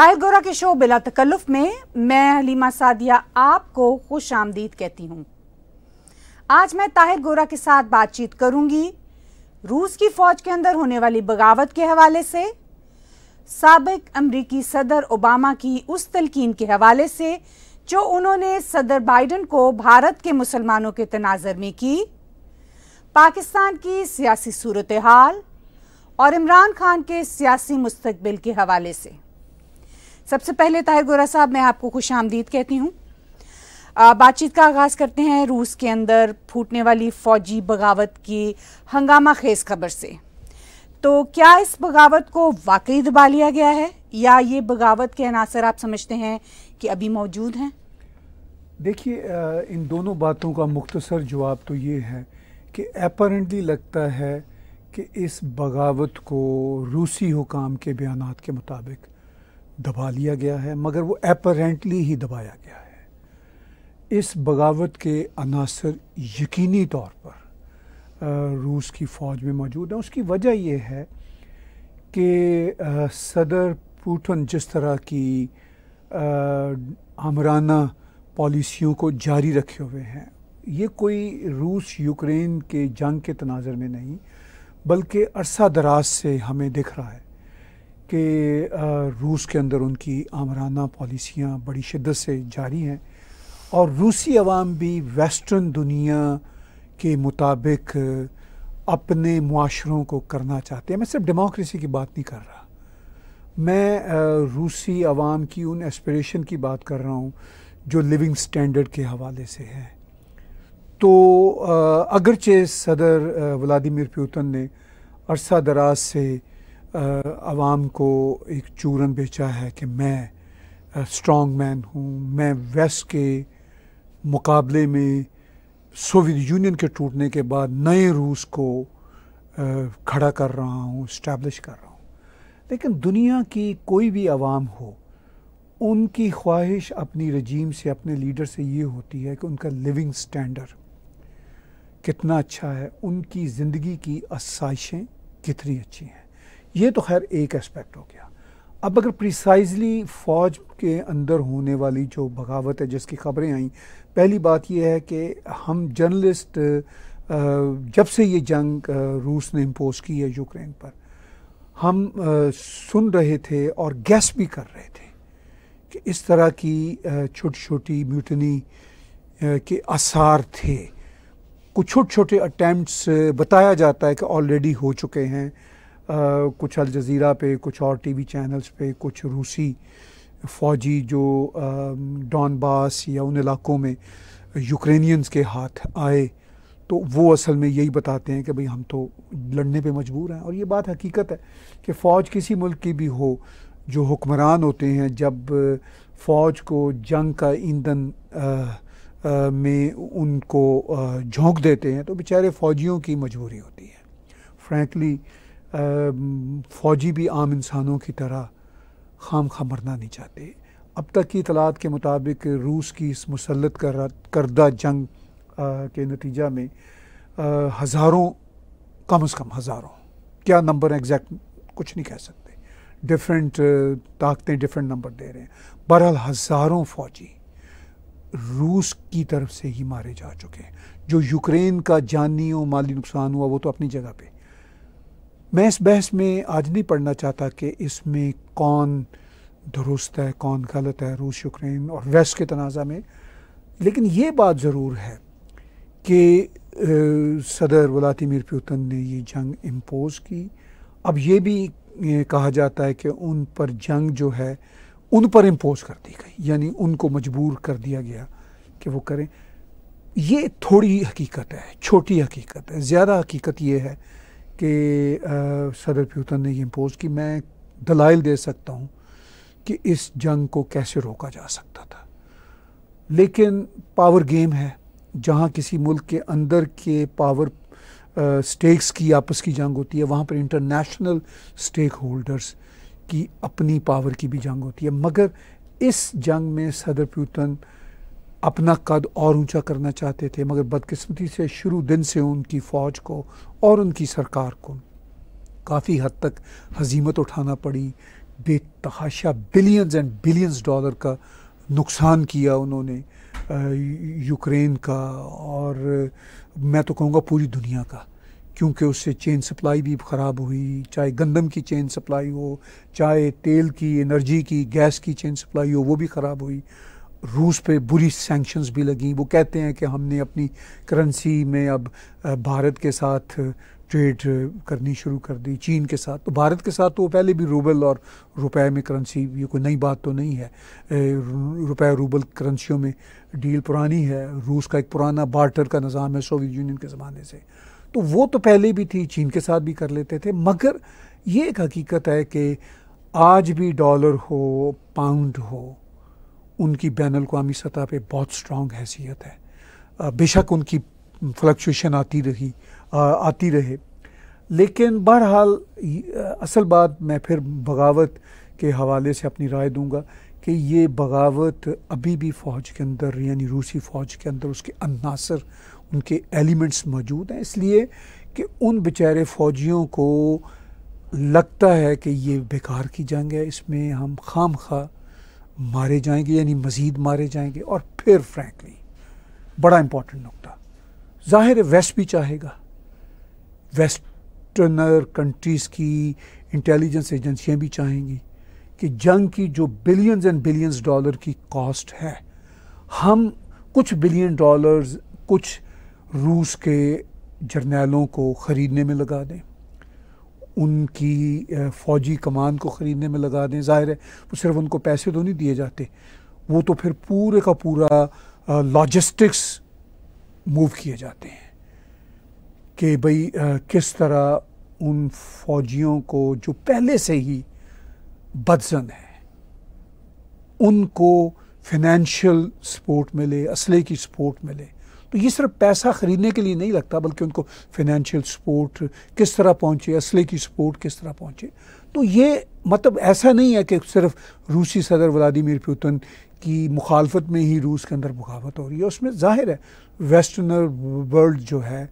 ताहिर गोरा के शो बिला तकल्लुफ में मैं हलीमा सादिया आपको खुश आमदीद कहती हूँ आज मैं ताहिर गोरा के साथ बातचीत करूँगी रूस की फौज के अंदर होने वाली बगावत के हवाले से सबक अमरीकी सदर ओबामा की उस तलकीन के हवाले से जो उन्होंने सदर बाइडन को भारत के मुसलमानों के तनाजर में की पाकिस्तान की सियासी सूरत हाल और इमरान खान के सियासी मुस्तबिल के हवाले से सबसे पहले ताहिर गोरा साहब मैं आपको खुश आमदीद कहती हूँ बातचीत का आगाज़ करते हैं रूस के अंदर फूटने वाली फ़ौजी बगावत की हंगामा खेज खबर से तो क्या इस बगावत को वाकई दबा लिया गया है या ये बगावत के अनासर आप समझते हैं कि अभी मौजूद हैं देखिए इन दोनों बातों का मुख्तसर जवाब तो ये है कि अपरेंटली लगता है कि इस बगावत को रूसी हुकाम के बयान के मुताबिक दबा लिया गया है मगर वो एपरेंटली ही दबाया गया है इस बगावत के अनासर यकीनी तौर पर रूस की फ़ौज में मौजूद है उसकी वजह यह है कि सदर पुटन जिस तरह की आमराना पॉलिसियों को जारी रखे हुए हैं ये कोई रूस यूक्रेन के जंग के तनाजर में नहीं बल्कि अरसा दराज से हमें दिख रहा है कि रूस के अंदर उनकी आमराना पॉलिसियाँ बड़ी शिद्दत से जारी हैं और रूसी अवाम भी वेस्टर्न दुनिया के मुताबिक अपने माशरों को करना चाहते हैं मैं सिर्फ डेमोक्रेसी की बात नहीं कर रहा मैं रूसी अवाम की उन एस्परेशन की बात कर रहा हूँ जो लिविंग स्टैंडर्ड के हवाले से है तो अगरचे सदर व्लादिमिर प्यूतन ने अरसा दराज से आवाम को एक चूरन बेचा है कि मैं स्ट्रॉन्ग मैन हूँ मैं वेस्ट के मुकाबले में सोवियत यूनियन के टूटने के बाद नए रूस को खड़ा कर रहा हूँ इस्टेब्लिश कर रहा हूँ लेकिन दुनिया की कोई भी आवाम हो उनकी ख्वाहिश अपनी रजीम से अपने लीडर से ये होती है कि उनका लिविंग स्टैंडर्ड कितना अच्छा है उनकी ज़िंदगी की आसाइशें कितनी अच्छी हैं ये तो खैर एक एस्पेक्ट हो गया अब अगर प्रिसाइजली फ़ौज के अंदर होने वाली जो बगावत है जिसकी खबरें आई पहली बात यह है कि हम जर्नलिस्ट जब से ये जंग रूस ने इम्पोज की है यूक्रेन पर हम सुन रहे थे और गैस भी कर रहे थे कि इस तरह की छोटी छोटी म्यूटनी के आसार थे कुछ छोटे छोटे अटैम्प्ट बताया जाता है कि ऑलरेडी हो चुके हैं कुछ अल जज़ीरा पे कुछ और टीवी चैनल्स पे कुछ रूसी फ़ौजी जो डॉनबास या उन इलाकों में यूक्रेनियंस के हाथ आए तो वो असल में यही बताते हैं कि भाई हम तो लड़ने पे मजबूर हैं और ये बात हकीकत है कि फ़ौज किसी मुल्क की भी हो जो हुक्मरान होते हैं जब फ़ौज को जंग का ईंधन में उनको झोंक देते हैं तो बेचारे फ़ौजियों की मजबूरी होती है फ्रैंकली फ़ौजी भी आम इंसानों की तरह खाम खा मरना नहीं चाहते अब तक की इतलात के मुताबिक रूस की इस मुसलत कर करदा जंग आ, के नतीजा में हज़ारों कम अज़ कम हज़ारों क्या नंबर एग्जैक्ट कुछ नहीं कह सकते डिफरेंट ताकतें डिफरेंट नंबर दे रहे हैं बहरहाल हज़ारों फ़ौजी रूस की तरफ से ही मारे जा चुके हैं जो यूक्रेन का जानी और माली नुकसान हुआ वो तो अपनी जगह पर मैं इस बहस में आज नहीं पढ़ना चाहता कि इसमें कौन दुरुस्त है कौन गलत है रूस यूक्रेन और वेस्ट के तनाज़ा में लेकिन ये बात ज़रूर है कि सदर वलादिमिर पुतिन ने ये जंग इम्पोज़ की अब ये भी कहा जाता है कि उन पर जंग जो है उन पर इम्पोज़ कर दी गई यानी उनको मजबूर कर दिया गया कि वो करें ये थोड़ी हकीकत है छोटी हकीकत है ज़्यादा हकीकत ये है कि सदर प्यूतन ने ये इम्पोज़ की मैं दलाइल दे सकता हूँ कि इस जंग को कैसे रोका जा सकता था लेकिन पावर गेम है जहाँ किसी मुल्क के अंदर के पावर स्टेक्स की आपस की जंग होती है वहाँ पर इंटरनेशनल स्टेक होल्डर्स की अपनी पावर की भी जंग होती है मगर इस जंग में सदर प्यूतन अपना कद और ऊंचा करना चाहते थे मगर बदकिस्मती से शुरू दिन से उनकी फ़ौज को और उनकी सरकार को काफ़ी हद तक हजीमत उठाना पड़ी बेतहाशा बिलियंस एंड बिलियंस डॉलर का नुकसान किया उन्होंने यूक्रेन का और मैं तो कहूँगा पूरी दुनिया का क्योंकि उससे चेन सप्लाई भी ख़राब हुई चाहे गंदम की चेन सप्लाई हो चाहे तेल की एनर्जी की गैस की चेन सप्लाई हो वो भी ख़राब हुई रूस पे बुरी सैंक्शंस भी लगी वो कहते हैं कि हमने अपनी करेंसी में अब भारत के साथ ट्रेड करनी शुरू कर दी चीन के साथ तो भारत के साथ तो पहले भी रूबल और रुपए में करेंसी ये कोई नई बात तो नहीं है रुपए रूबल करेंसियों में डील पुरानी है रूस का एक पुराना बार्टर का निज़ाम है सोवियत यूनियन के ज़माने से तो वो तो पहले भी थी चीन के साथ भी कर लेते थे मगर ये एक हकीकत है कि आज भी डॉलर हो पाउंड हो उनकी बैन अवी सतह पर बहुत स्ट्रॉन्ग हैसियत है बेशक उनकी फ्लक्चुएशन आती रही आती रहे लेकिन बहरहाल असल बात मैं फिर बगावत के हवाले से अपनी राय दूंगा कि ये बगावत अभी भी फ़ौज के अंदर यानी रूसी फ़ौज के अंदर उसके अनासर उनके एलिमेंट्स मौजूद हैं इसलिए कि उन बेचारे फ़ौजियों को लगता है कि ये बेकार की जंग है इसमें हम खाम खा मारे जाएंगे यानी मज़ीद मारे जाएंगे और फिर फ्रैंकली बड़ा इम्पॉर्टेंट नुकता ज़ाहिर है वेस्ट भी चाहेगा वेस्टर्नर कंट्रीज़ की इंटेलिजेंस एजेंसियाँ भी चाहेंगी कि जंग की जो बिलियंस एंड बिलियंस डॉलर की कॉस्ट है हम कुछ बिलियन डॉलर्स कुछ रूस के जर्नैलों को ख़रीदने में लगा दें उनकी फ़ौजी कमान को ख़रीदने में लगा दें ज़ाहिर है वो सिर्फ उनको पैसे तो नहीं दिए जाते वो तो फिर पूरे का पूरा लॉजिस्टिक्स मूव किए जाते हैं कि भाई किस तरह उन फौजियों को जो पहले से ही बदजन है उनको फिनेंशियल सपोर्ट मिले असले की सपोर्ट मिले तो ये सिर्फ पैसा ख़रीदने के लिए नहीं लगता बल्कि उनको फिनेंशियल सपोर्ट किस तरह पहुँचे असले की सपोर्ट किस तरह पहुँचे तो ये मतलब ऐसा नहीं है कि सिर्फ रूसी सदर व्लादिमिर पुतिन की मुखालफत में ही रूस के अंदर बगावत हो रही है उसमें जाहिर है वेस्टर्नर वर्ल्ड जो है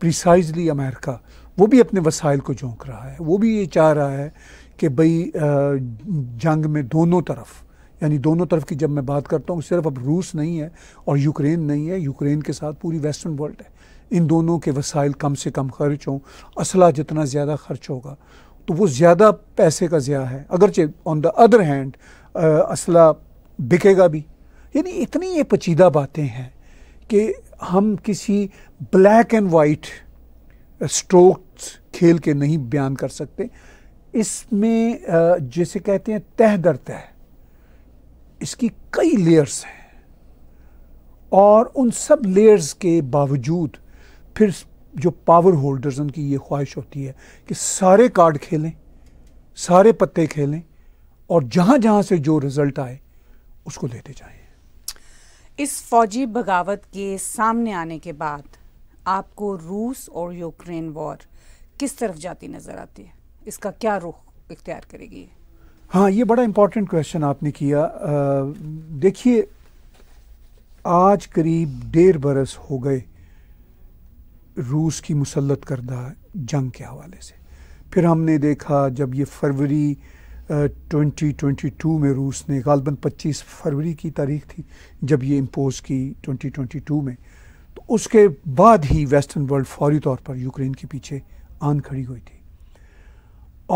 प्रिसाइजली अमेरिका वो भी अपने वसाइल को झोंक रहा है वो भी ये चाह रहा है कि भई जंग में दोनों तरफ यानी दोनों तरफ की जब मैं बात करता हूँ सिर्फ अब रूस नहीं है और यूक्रेन नहीं है यूक्रेन के साथ पूरी वेस्टर्न वर्ल्ड है इन दोनों के वसाइल कम से कम खर्च हों असला जितना ज़्यादा खर्च होगा तो वो ज़्यादा पैसे का ज़्या है अगरचे ऑन द अदर हैंड असला बिकेगा भी यानी इतनी ये पचीदा बातें हैं कि हम किसी ब्लैक एंड वाइट स्ट्रोक खेल के नहीं बयान कर सकते इसमें जैसे कहते हैं तह दर तह इसकी कई लेयर्स हैं और उन सब लेयर्स के बावजूद फिर जो पावर होल्डर्स उनकी ये ख्वाहिश होती है कि सारे कार्ड खेलें सारे पत्ते खेलें और जहाँ जहाँ से जो रिज़ल्ट आए उसको लेते जाएं इस फौजी बगावत के सामने आने के बाद आपको रूस और यूक्रेन वॉर किस तरफ जाती नज़र आती है इसका क्या रुख इख्तियार करेगी हाँ ये बड़ा इम्पोर्टेंट क्वेश्चन आपने किया देखिए आज करीब डेढ़ बरस हो गए रूस की मुसलत करदा जंग के हवाले से फिर हमने देखा जब ये फरवरी ट्वेंटी ट्वेंटी टू में रूस ने गालबन पच्चीस फरवरी की तारीख थी जब ये इम्पोज़ की ट्वेंटी ट्वेंटी टू में तो उसके बाद ही वेस्टर्न वर्ल्ड फौरी तौर पर यूक्रेन के पीछे आन खड़ी हुई थी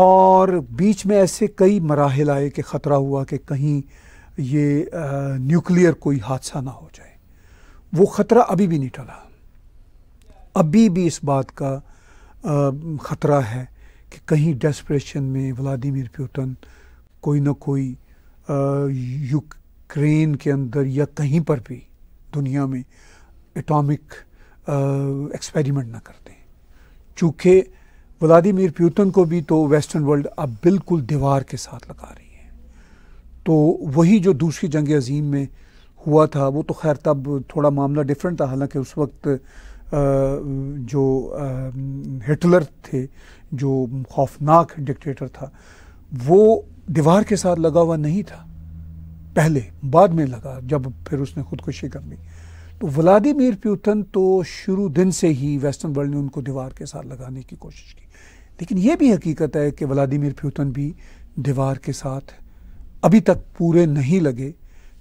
और बीच में ऐसे कई मराहल आए कि ख़तरा हुआ कि कहीं ये न्यूक्लियर कोई हादसा ना हो जाए वो ख़तरा अभी भी नहीं टला अभी भी इस बात का ख़तरा है कि कहीं डेस्परेशन में व्लादिमिर प्यूटन कोई ना कोई यूक्रेन के अंदर या कहीं पर भी दुनिया में एटॉमिक एक्सपेरिमेंट ना करते चूँकि व्लादिमिर प्यूतन को भी तो वेस्टर्न वर्ल्ड अब बिल्कुल दीवार के साथ लगा रही है तो वही जो दूसरी जंग अजीम में हुआ था वो तो खैर तब थोड़ा मामला डिफरेंट था हालांकि उस वक्त जो हिटलर थे जो खौफनाक डिक्टेटर था वो दीवार के साथ लगा हुआ नहीं था पहले बाद में लगा जब फिर उसने खुदकुशी कर ली तो व्लादिमीर प्यूथन तो शुरू दिन से ही वेस्टर्न वर्ल्ड ने उनको दीवार के साथ लगाने की कोशिश की लेकिन ये भी हकीकत है कि व्लादिमीर प्यूथन भी दीवार के साथ अभी तक पूरे नहीं लगे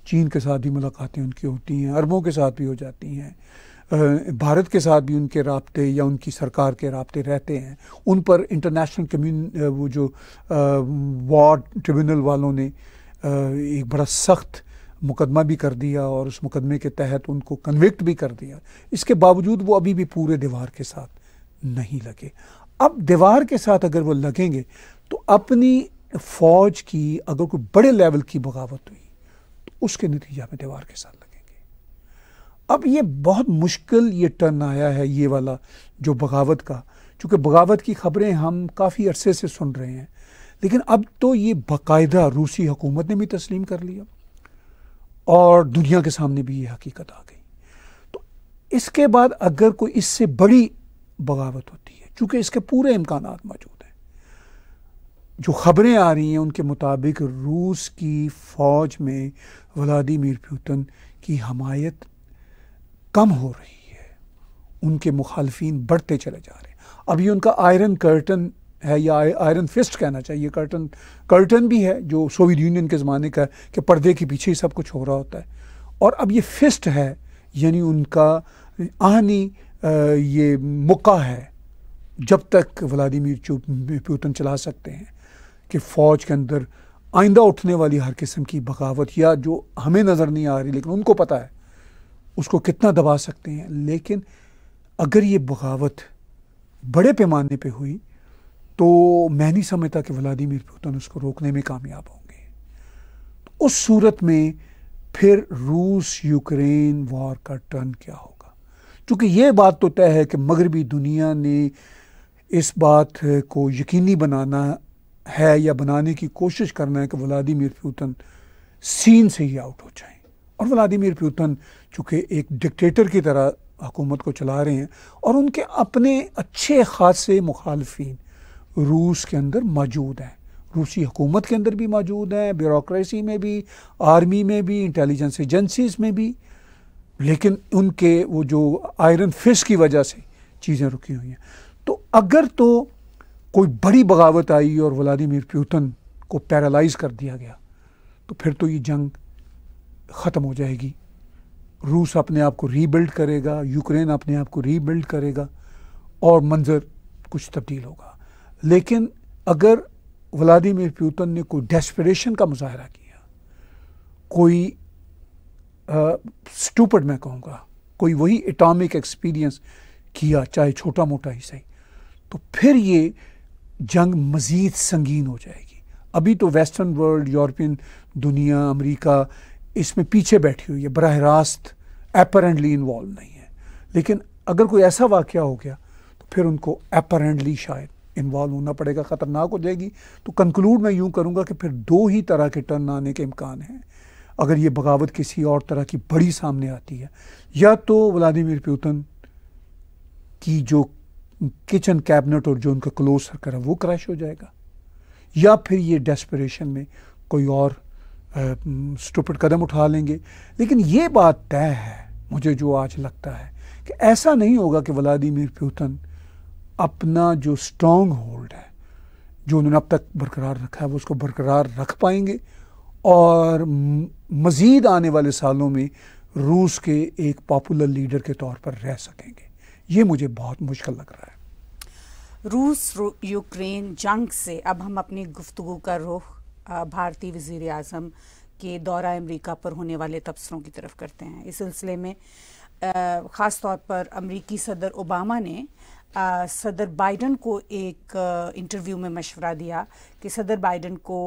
चीन के साथ भी मुलाकातें उनकी होती हैं अरबों के साथ भी हो जाती हैं भारत के साथ भी उनके रबते या उनकी सरकार के रबते रहते हैं उन पर इंटरनेशनल कम्यून वो जो वॉर ट्रिब्यूनल वालों ने एक बड़ा सख्त मुकदमा भी कर दिया और उस मुकदमे के तहत उनको कन्विक्ट भी कर दिया इसके बावजूद वो अभी भी पूरे दीवार के साथ नहीं लगे अब दीवार के साथ अगर वो लगेंगे तो अपनी फौज की अगर कोई बड़े लेवल की बगावत हुई तो उसके नतीजा में दीवार के साथ लगेंगे अब ये बहुत मुश्किल ये टर्न आया है ये वाला जो बगावत का चूँकि बगावत की खबरें हम काफ़ी अरसे से सुन रहे हैं लेकिन अब तो ये बाकायदा रूसी हुकूमत ने भी तस्लीम कर लिया और दुनिया के सामने भी ये हकीकत आ गई तो इसके बाद अगर कोई इससे बड़ी बगावत होती है चूँकि इसके पूरे इम्कान मौजूद हैं जो खबरें आ रही हैं उनके मुताबिक रूस की फ़ौज में व्लादिमिर प्यूतन की हमायत कम हो रही है उनके मुखालफी बढ़ते चले जा रहे हैं अभी उनका आयरन कर्टन है या आयरन फिस्ट कहना चाहिए कर्टन कर्टन भी है जो सोवियत यूनियन के ज़माने का कि पर्दे के पीछे ही सब कुछ हो रहा होता है और अब ये फिस्ट है यानी उनका आहनी ये मुक्का है जब तक व्लादिमिर पुतिन चला सकते हैं कि फ़ौज के अंदर आइंदा उठने वाली हर किस्म की बगावत या जो हमें नज़र नहीं आ रही लेकिन उनको पता है उसको कितना दबा सकते हैं लेकिन अगर ये बगावत बड़े पैमाने पे हुई तो मैं नहीं समझता कि व्लादिमिर पुतिन उसको रोकने में कामयाब होंगे तो उस सूरत में फिर रूस यूक्रेन वॉर का टर्न क्या होगा क्योंकि ये बात तो तय है कि मगरबी दुनिया ने इस बात को यकीनी बनाना है या बनाने की कोशिश करना है कि व्लादिमिर पुतिन सीन से ही आउट हो जाए और व्लादिमिर पुतिन चूँकि एक डिक्टेटर की तरह हुकूमत को चला रहे हैं और उनके अपने अच्छे खासे मुखालफी रूस के अंदर मौजूद हैं रूसी हुकूमत के अंदर भी मौजूद हैं ब्यूरोसी में भी आर्मी में भी इंटेलिजेंस एजेंसीज में भी लेकिन उनके वो जो आयरन फिश की वजह से चीज़ें रुकी हुई हैं तो अगर तो कोई बड़ी बगावत आई और व्लादिमिर प्यूतन को पैरालाइज कर दिया गया तो फिर तो ये जंग ख़त्म हो जाएगी रूस अपने आप को रीबिल्ड करेगा यूक्रेन अपने आप को रीबिल्ड करेगा और मंज़र कुछ तब्दील होगा लेकिन अगर व्लादिमिर प्यूतन ने कोई डेस्परेशन का मुजाहरा किया कोई स्टूपड मैं कहूँगा कोई वही एटॉमिक एक्सपीरियंस किया चाहे छोटा मोटा ही सही तो फिर ये जंग मज़ीद संगीन हो जाएगी अभी तो वेस्टर्न वर्ल्ड यूरोपियन दुनिया अमेरिका इसमें पीछे बैठी हुई है बरह रास्त एपरेंटली इन्वॉल्व नहीं है लेकिन अगर कोई ऐसा वाक़ हो गया तो फिर उनको एपरेंटली शायद इन्वॉल्व होना पड़ेगा ख़तरनाक हो जाएगी तो कंक्लूड मैं यूँ करूँगा कि फिर दो ही तरह के टर्न आने के इम्कान हैं अगर ये बगावत किसी और तरह की बड़ी सामने आती है या तो व्लादिमिर पुतिन की जो किचन कैबिनेट और जो उनका क्लोज सर्कल है वो क्रैश हो जाएगा या फिर ये डेस्परेशन में कोई और स्टूपिड कदम उठा लेंगे लेकिन ये बात तय है मुझे जो आज लगता है कि ऐसा नहीं होगा कि व्लादिमिर पुतिन अपना जो स्ट्रॉन्ग होल्ड है जो उन्होंने अब तक बरकरार रखा है वो उसको बरकरार रख पाएंगे और मज़ीद आने वाले सालों में रूस के एक पॉपुलर लीडर के तौर पर रह सकेंगे ये मुझे बहुत मुश्किल लग रहा है रूस यूक्रेन जंग से अब हम अपनी गुफ्तु का रुख भारतीय वजीर अजम के दौरा अमरीका पर होने वाले तबसरों की तरफ करते हैं इस सिलसिले में ख़ास तौर पर अमरीकी सदर ओबामा ने आ, सदर बाइडन को एक इंटरव्यू में मशवरा दिया कि सदर बाइडन को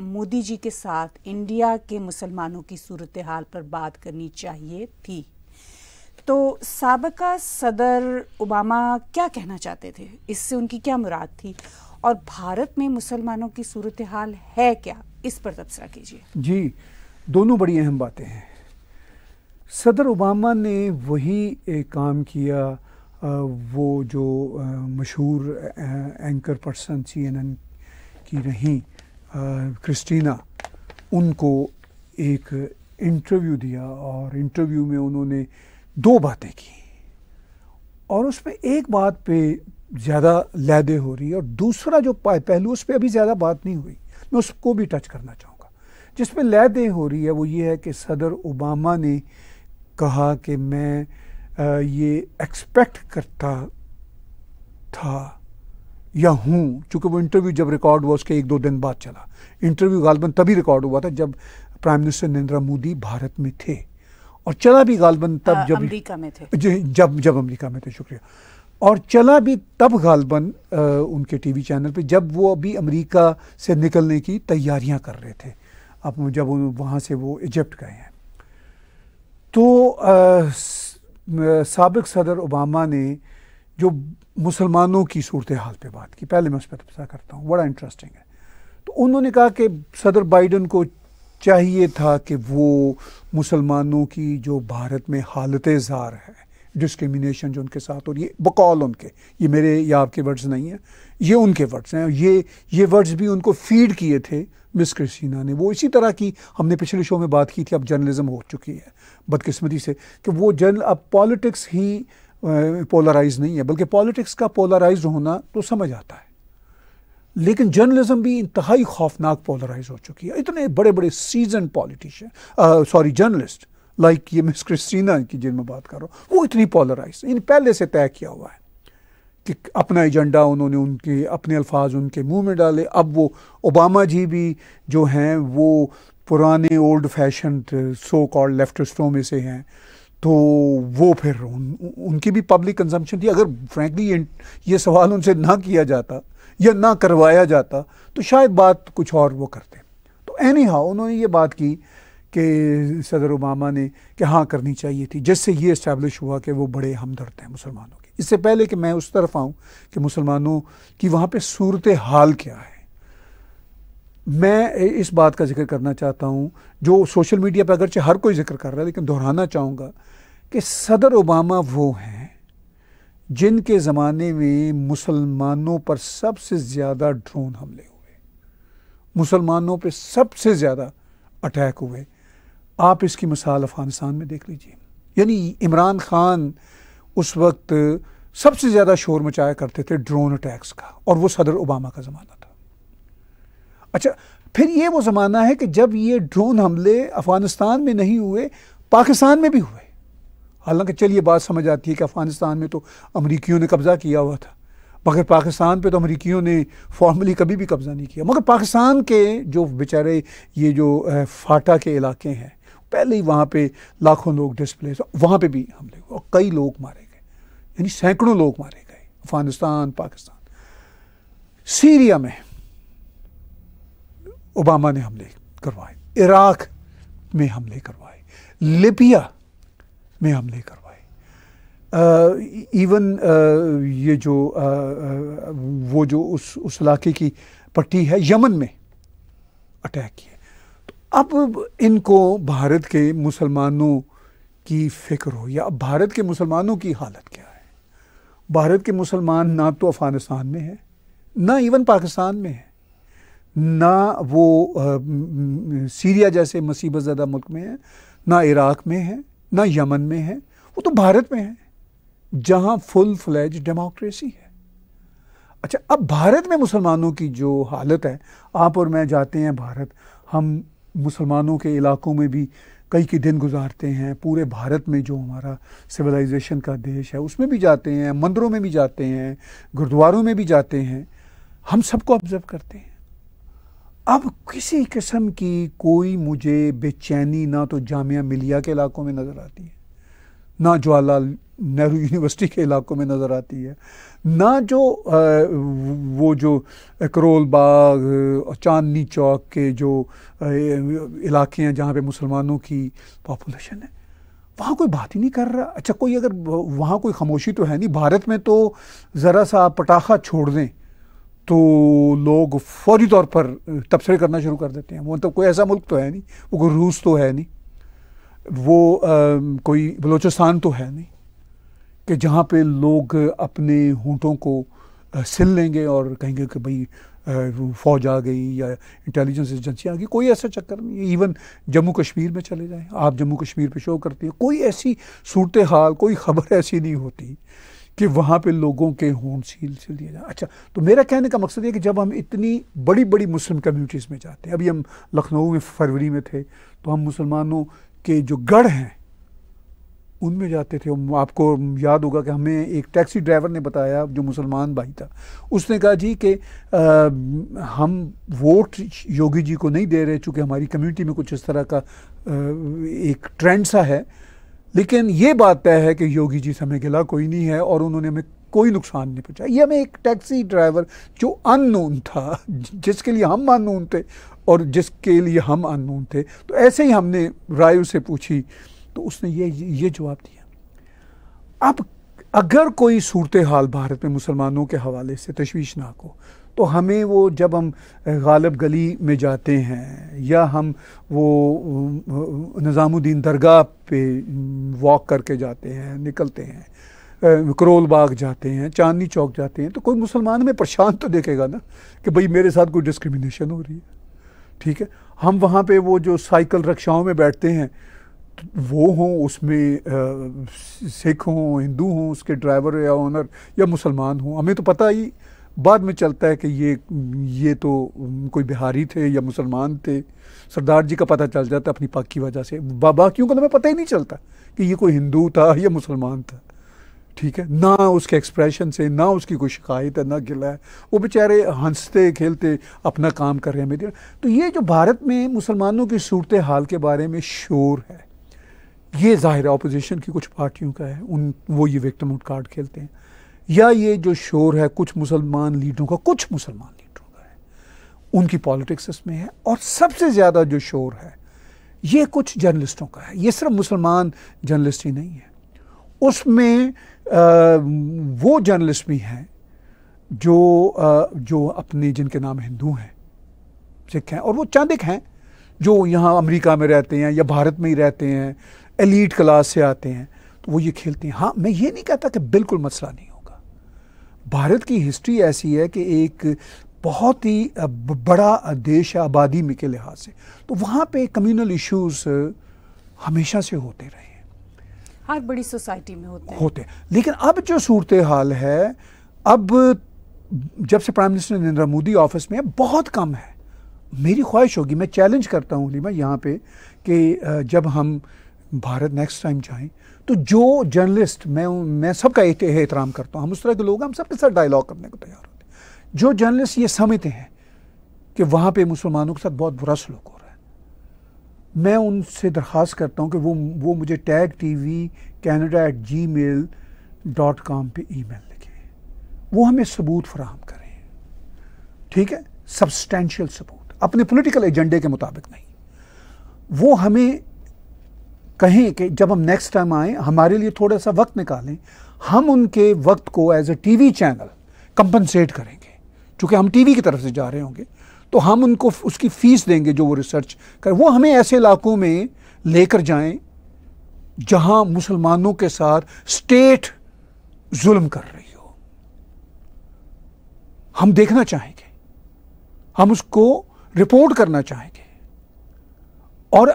मोदी जी के साथ इंडिया के मुसलमानों की सूरत हाल पर बात करनी चाहिए थी तो सबका सदर ओबामा क्या कहना चाहते थे इससे उनकी क्या मुराद थी और भारत में मुसलमानों की सूरत हाल है क्या इस पर तबसरा कीजिए जी दोनों बड़ी अहम बातें हैं सदर ओबामा ने वही एक काम किया वो जो मशहूर एंकर पर्सन सीएनएन की रहीं क्रिस्टीना उनको एक इंटरव्यू दिया और इंटरव्यू में उन्होंने दो बातें की और उसमें एक बात पे ज़्यादा लैदे हो रही और दूसरा जो पहलू उस पर अभी ज़्यादा बात नहीं हुई मैं उसको भी टच करना चाहूँगा जिसमें लैदे हो रही है वो ये है कि सदर ओबामा ने कहा कि मैं ये एक्सपेक्ट करता था या हूँ चूँकि वो इंटरव्यू जब रिकॉर्ड हुआ उसके एक दो दिन बाद चला इंटरव्यू गालबन तभी रिकॉर्ड हुआ था जब प्राइम मिनिस्टर नरेंद्र मोदी भारत में थे और चला भी गालबन तब आ, जब अमेरिका में थे जब जब अमेरिका में थे शुक्रिया और चला भी तब गालबन उनके टीवी चैनल पे जब वो अभी अमेरिका से निकलने की तैयारियां कर रहे थे अब जब वहाँ से वो इजिप्ट गए हैं तो आ, सबक सदर ओबामा ने जो मुसलमानों की सूरत हाल पर बात की पहले मैं उस पर तबसा करता हूँ बड़ा इंटरेस्टिंग है तो उन्होंने कहा कि सदर बाइडन को चाहिए था कि वो मुसलमानों की जो भारत में हालत ज़ार है डिस्क्रमिनेशन जो उनके साथ और ये बकौल उनके ये मेरे या आपके वर्ड्स नहीं हैं ये उनके वर्ड्स हैं ये ये वर्ड्स भी उनको फीड किए थे मिस क्रिस्टीना ने वो इसी तरह की हमने पिछले शो में बात की थी अब जर्नलिज्म हो चुकी है बदकिस्मती से कि वो जर्नल अब पॉलिटिक्स ही पोलराइज नहीं है बल्कि पॉलिटिक्स का पोलराइज होना तो समझ आता है लेकिन जर्नलिज्म भी इंतहाई खौफनाक पोलराइज हो चुकी है इतने बड़े बड़े season politician sorry journalist like ये मिस क्रिस्टीना की जिन बात कर रहा हूँ वो इतनी पोलराइज इन पहले से तय किया हुआ है कि अपना एजेंडा उन्होंने उनके अपने अल्फाज उनके मुंह में डाले अब वो ओबामा जी भी जो हैं वो पुराने ओल्ड फैशन सो कॉल्ड लेफ्टिस्टों में से हैं तो वो फिर उन, उनकी भी पब्लिक कंजम्पशन थी अगर फ्रैंकली ये, ये सवाल उनसे ना किया जाता या ना करवाया जाता तो शायद बात कुछ और वो करते तो एनी हाउ उन्होंने ये बात की कि सदर ओबामा ने कि हाँ करनी चाहिए थी जिससे ये इस्टेब्लिश हुआ कि वो बड़े हमदर्द हैं मुसलमानों के इससे पहले कि मैं उस तरफ आऊं कि मुसलमानों की वहां पर सूरत हाल क्या है मैं इस बात का जिक्र करना चाहता हूं जो सोशल मीडिया पर अगरचे हर कोई जिक्र कर रहा है लेकिन दोहराना चाहूंगा कि सदर ओबामा वो हैं जिनके ज़माने में मुसलमानों पर सबसे ज़्यादा ड्रोन हमले हुए मुसलमानों पर सबसे ज़्यादा अटैक हुए आप इसकी मिसाल अफ़गानिस्तान में देख लीजिए यानी इमरान ख़ान उस वक्त सबसे ज़्यादा शोर मचाया करते थे ड्रोन अटैक्स का और वो सदर ओबामा का ज़माना था अच्छा फिर ये वो ज़माना है कि जब ये ड्रोन हमले अफ़गानिस्तान में नहीं हुए पाकिस्तान में भी हुए हालांकि चलिए बात समझ आती है कि अफ़गानिस्तान में तो अमरीकियों ने कब्ज़ा किया हुआ था मगर पाकिस्तान पे तो अमरीकियों ने फॉर्मली कभी भी कब्ज़ा नहीं किया मगर पाकिस्तान के जो बेचारे ये जो फाटा के इलाके हैं पहले ही वहाँ पे लाखों लोग डिस्प्लेस वहाँ पे भी हमले और कई लोग मारे यानी सैकड़ों लोग मारे गए अफगानिस्तान पाकिस्तान सीरिया में ओबामा ने हमले करवाए इराक में हमले करवाए लिबिया में हमले करवाए इवन ये जो आ, वो जो उस उस इलाके की पट्टी है यमन में अटैक किए तो अब इनको भारत के मुसलमानों की फिक्र हो या अब भारत के मुसलमानों की हालत क्या भारत के मुसलमान ना तो अफ़गानिस्तान में है ना इवन पाकिस्तान में है ना वो आ, सीरिया जैसे मुसीबत ज़्यादा मुल्क में है ना इराक़ में है ना यमन में है वो तो भारत में है जहाँ फुल फ्लैज डेमोक्रेसी है अच्छा अब भारत में मुसलमानों की जो हालत है आप और मैं जाते हैं भारत हम मुसलमानों के इलाकों में भी कई के दिन गुजारते हैं पूरे भारत में जो हमारा सिविलाइजेशन का देश है उसमें भी जाते हैं मंदिरों में भी जाते हैं गुरुद्वारों में भी जाते हैं हम सबको ऑब्जर्व करते हैं अब किसी किस्म की कोई मुझे बेचैनी ना तो जामिया मिलिया के इलाकों में नज़र आती है ना जवाहरलाल नेहरू यूनिवर्सिटी के इलाकों में नज़र आती है ना जो वो जो करोल बाग चांदनी चौक के जो इलाके हैं जहाँ पे मुसलमानों की पॉपुलेशन है वहाँ कोई बात ही नहीं कर रहा अच्छा कोई अगर वहाँ कोई खामोशी तो है नहीं भारत में तो ज़रा सा पटाखा छोड़ दें तो लोग फौरी तौर पर तबसरे करना शुरू कर देते हैं वो मतलब कोई ऐसा मुल्क तो है नहीं वो रूस तो है नहीं वो आ, कोई बलूचिस्तान तो है नहीं कि जहाँ पे लोग अपने होंठों को सिल लेंगे और कहेंगे कि भाई फौज आ गई या इंटेलिजेंस एजेंसी आ गई कोई ऐसा चक्कर नहीं है इवन जम्मू कश्मीर में चले जाएं आप जम्मू कश्मीर पे शो करती हैं कोई ऐसी सूरत हाल कोई खबर ऐसी नहीं होती कि वहाँ पे लोगों के होंठ सील सिल दिए जाए अच्छा तो मेरा कहने का मकसद ये कि जब हम इतनी बड़ी बड़ी मुस्लिम कम्यूनिटीज़ में जाते हैं अभी हम लखनऊ में फरवरी में थे तो हम मुसलमानों के जो गढ़ हैं उनमें जाते थे आपको याद होगा कि हमें एक टैक्सी ड्राइवर ने बताया जो मुसलमान भाई था उसने कहा जी कि हम वोट योगी जी को नहीं दे रहे चूँकि हमारी कम्युनिटी में कुछ इस तरह का आ, एक ट्रेंड सा है लेकिन ये बात तय है कि योगी जी से हमें गिला कोई नहीं है और उन्होंने हमें कोई नुकसान नहीं पहुँचा ये हमें एक टैक्सी ड्राइवर जो अन था जिसके लिए हम अन थे और जिसके लिए हम अन थे तो ऐसे ही हमने राय से पूछी तो उसने ये ये जवाब दिया अब अगर कोई सूरत हाल भारत में मुसलमानों के हवाले से तशवीशनाक हो तो हमें वो जब हम गालब गली में जाते हैं या हम वो निज़ामुद्दीन दरगाह पे वॉक करके जाते हैं निकलते हैं करोल बाग जाते हैं चांदनी चौक जाते हैं तो कोई मुसलमान में परेशान तो देखेगा ना कि भाई मेरे साथ कोई डिस्क्रिमिनेशन हो रही है ठीक है हम वहाँ पे वो जो साइकिल रक्षाओं में बैठते हैं वो हों उसमें सिख हों हिंदू हों उसके ड्राइवर या ओनर या मुसलमान हों हमें तो पता ही बाद में चलता है कि ये ये तो कोई बिहारी थे या मुसलमान थे सरदार जी का पता चल जाता अपनी पाक की वजह से क्यों का तो हमें पता ही नहीं चलता कि ये कोई हिंदू था या मुसलमान था ठीक है ना उसके एक्सप्रेशन से ना उसकी कोई शिकायत है ना गिला है वो बेचारे हंसते खेलते अपना काम कर रहे हैं मेरे तो ये जो भारत में मुसलमानों की सूरत हाल के बारे में शोर है ये ज़ाहिर है अपोजिशन की कुछ पार्टियों का है उन वो ये विक्टम आउट कार्ड खेलते हैं या ये जो शोर है कुछ मुसलमान लीडरों का कुछ मुसलमान लीडरों का है उनकी पॉलिटिक्स इसमें है और सबसे ज़्यादा जो शोर है ये कुछ जर्नलिस्टों का है ये सिर्फ मुसलमान जर्नलिस्ट ही नहीं है उसमें वो जर्नलिस्ट भी हैं जो आ, जो अपने जिनके नाम हिंदू हैं सिख हैं और वो चांदिक हैं जो यहाँ अमेरिका में रहते हैं या भारत में ही रहते हैं एलीट क्लास से आते हैं तो वो ये खेलते हैं हाँ मैं ये नहीं कहता कि बिल्कुल मसला नहीं होगा भारत की हिस्ट्री ऐसी है कि एक बहुत ही बड़ा देश है आबादी में के लिहाज से तो वहाँ पे कम्युनल इश्यूज हमेशा से होते रहे हैं हर बड़ी सोसाइटी में होते हैं होते हैं लेकिन अब जो सूरत हाल है अब जब से prime minister Narendra Modi office में है बहुत कम है मेरी ख्वाहिश होगी मैं चैलेंज करता हूँ लीमा यहाँ पे कि जब हम भारत नेक्स्ट टाइम चाहें तो जो जर्नलिस्ट मैं मैं सबका एहतराम करता हूँ हम उस तरह के लोग हम सबके साथ डायलॉग करने को तैयार होते हैं जो जर्नलिस्ट ये समझते हैं कि वहाँ पे मुसलमानों के साथ बहुत बुरा सलूक हो रहा है मैं उनसे दरख्वास्त करता हूँ कि वो वो मुझे Tag T V Canada at Gmail dot com पर ई मेल लिखे वो हमें सबूत फराहम करें ठीक है सब्सटैंशियल सबूत अपने पोलिटिकल एजेंडे के मुताबिक नहीं वो हमें कहें कि जब हम नेक्स्ट टाइम आएँ हमारे लिए थोड़ा सा वक्त निकालें हम उनके वक्त को as a V channel compensate करेंगे चूँकि हम वी की तरफ से जा रहे होंगे तो हम उनको उसकी फ़ीस देंगे जो वो रिसर्च करें वो हमें ऐसे इलाकों में लेकर जाएं जहां मुसलमानों के साथ स्टेट जुल्म कर रही हो हम देखना चाहेंगे हम उसको रिपोर्ट करना चाहेंगे और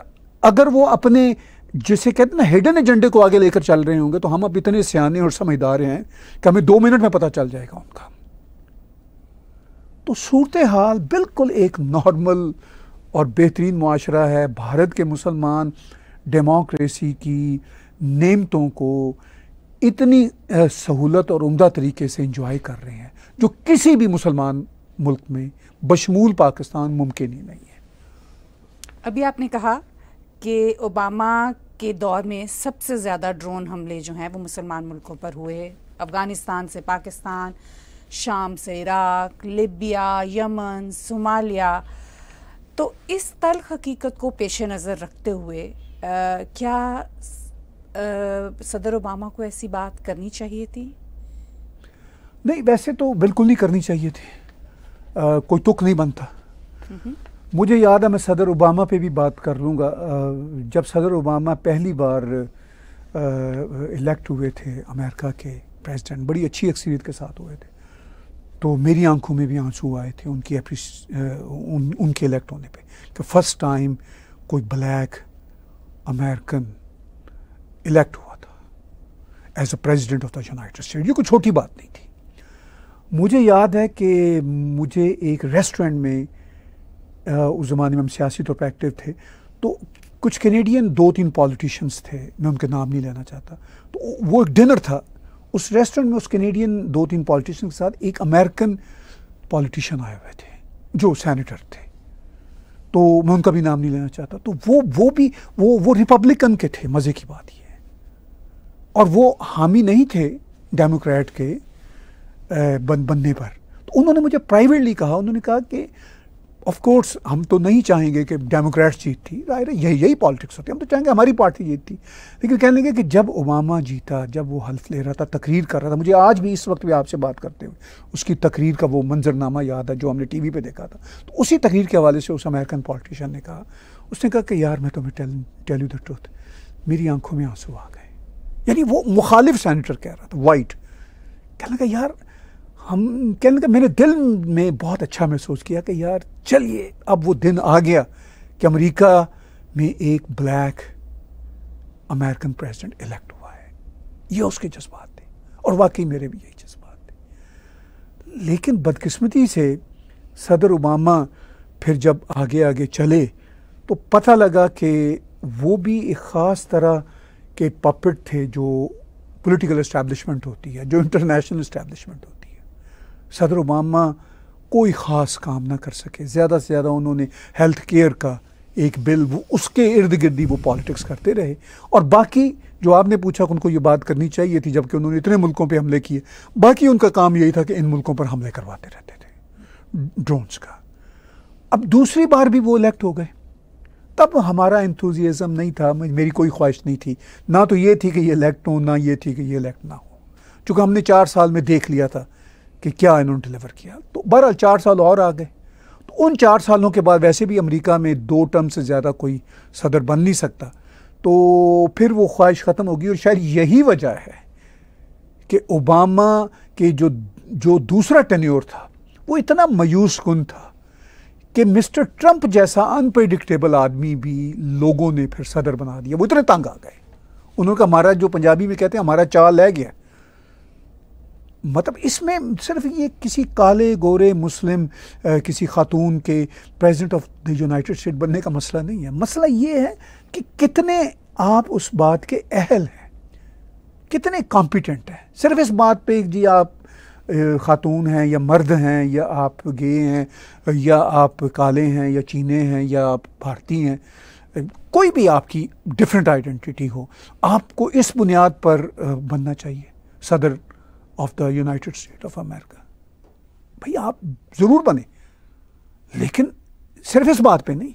अगर वो अपने जिसे कहते हैं ना हिडन एजेंडे को आगे लेकर चल रहे होंगे तो हम अब इतने सियाने और समझदार हैं कि हमें दो मिनट में पता चल जाएगा उनका तो सूरत हाल बिल्कुल एक नॉर्मल और बेहतरीन माशरा है भारत के मुसलमान डेमोक्रेसी की नेमतों को इतनी सहूलत और उमदा तरीके से इंजॉय कर रहे हैं जो किसी भी मुसलमान मुल्क में बशमूल पाकिस्तान मुमकिन ही नहीं है अभी आपने कहा कि ओबामा के दौर में सबसे ज़्यादा ड्रोन हमले जो हैं वो मुसलमान मुल्कों पर हुए अफ़गानिस्तान से पाकिस्तान शाम से इराक लिबिया यमन सोमालिया तो इस तल्ख हकीकत को पेश नज़र रखते हुए आ, क्या आ, सदर ओबामा को ऐसी बात करनी चाहिए थी नहीं वैसे तो बिल्कुल नहीं करनी चाहिए थी आ, कोई तुक नहीं बनता मुझे याद है मैं सदर ओबामा पे भी बात कर लूँगा जब सदर ओबामा पहली बार इलेक्ट हुए थे अमेरिका के प्रेसिडेंट बड़ी अच्छी अक्सरियत के साथ हुए थे तो मेरी आंखों में भी आंसू आए थे उनकी उन, उनके इलेक्ट होने पे कि तो फर्स्ट टाइम कोई ब्लैक अमेरिकन इलेक्ट हुआ था as a president of the United State ये कोई छोटी बात नहीं थी मुझे याद है कि मुझे एक रेस्टोरेंट में उस ज़माने में हम सियासी तौर पर एक्टिव थे तो कुछ कैनेडियन दो तीन पॉलिटिशियंस थे मैं उनके नाम नहीं लेना चाहता तो वो एक डिनर था उस रेस्टोरेंट में उस कैनेडियन दो तीन पॉलिटिशियन के साथ एक अमेरिकन पॉलिटिशियन आए हुए थे जो सैनिटर थे तो मैं उनका भी नाम नहीं लेना चाहता तो वो वो भी वो वो रिपब्लिकन के थे मज़े की बात ये है और वो हामी नहीं थे डेमोक्रेट के बन, बनने पर तो उन्होंने मुझे प्राइवेटली कहा उन्होंने कहा कि ऑफ कोर्स हम तो नहीं चाहेंगे कि डेमोक्रेट्स जीतती जाहिर है यही यही पॉलिटिक्स होती है हम तो चाहेंगे हमारी पार्टी जीतती लेकिन कह लगे कि जब ओबामा जीता जब वो हल्फ ले रहा था तकरीर कर रहा था मुझे आज भी इस वक्त भी आपसे बात करते हुए उसकी तकरीर का वो मंजरनामा याद है जो हमने टी वी पर देखा था तो उसी तकरीर के हवाले से उस अमेरिकन पॉलिटिशियन ने कहा उसने कहा कि यार मैं तुम्हें टेल यू द ट्रुथ मेरी आंखों में आंसू आ गए यानी वो मुखालिफ सेनेटर कह रहा था वाइट कहने लगा यार हम कहने का मैंने दिल में बहुत अच्छा महसूस किया कि यार चलिए अब वो दिन आ गया कि अमेरिका में एक ब्लैक अमेरिकन प्रेसिडेंट इलेक्ट हुआ है ये उसके जज्बात थे और वाकई मेरे भी यही जज्बात थे लेकिन बदकिस्मती से सदर ओबामा फिर जब आगे आगे चले तो पता लगा कि वो भी एक ख़ास तरह के पपिट थे जो पॉलिटिकल इस्टेब्लिशमेंट होती है जो इंटरनेशनल इस्टेब्लिशमेंट होती है सदर ओबामा कोई ख़ास काम ना कर सके ज़्यादा से ज़्यादा उन्होंने हेल्थ केयर का एक बिल वो उसके इर्द गिर्द ही वो पॉलिटिक्स करते रहे और बाकी जो आपने पूछा उनको ये बात करनी चाहिए थी जबकि उन्होंने इतने मुल्कों पे हमले किए बाकी उनका काम यही था कि इन मुल्कों पर हमले करवाते रहते थे ड्रोन्स का अब दूसरी बार भी वो इलेक्ट हो गए तब हमारा इंथुजियाज़म नहीं था मेरी कोई ख्वाहिश नहीं थी ना तो ये थी कि ये इलेक्ट हो ना ये थी कि ये इलेक्ट ना हो चूँकि हमने चार साल में देख लिया था कि क्या इन्होंने डिलीवर किया तो बहरहाल चार साल और आ गए तो उन चार सालों के बाद वैसे भी अमेरिका में दो टर्म से ज़्यादा कोई सदर बन नहीं सकता तो फिर वो ख्वाहिश ख़त्म होगी और शायद यही वजह है कि ओबामा के जो जो दूसरा टेन्योर था वो इतना मायूस कन था कि मिस्टर ट्रंप जैसा अनप्रडिक्टेबल आदमी भी लोगों ने फिर सदर बना दिया वो इतने तंग आ गए उन्होंने कहा हमारा जो पंजाबी में कहते हैं हमारा चाल लह गया मतलब इसमें सिर्फ ये किसी काले गोरे मुस्लिम आ, किसी खातून के president of the United State बनने का मसला नहीं है मसला ये है कि कितने आप उस बात के अहल हैं कितने कॉम्पिटेंट हैं सिर्फ इस बात पे जी आप ख़ातून हैं या मर्द हैं या आप गे हैं या आप काले हैं या चीने हैं या आप भारतीय हैं कोई भी आपकी डिफरेंट आइडेंटिटी हो आपको इस बुनियाद पर बनना चाहिए सदर of the United State of America भाई आप ज़रूर बने लेकिन सिर्फ इस बात पे नहीं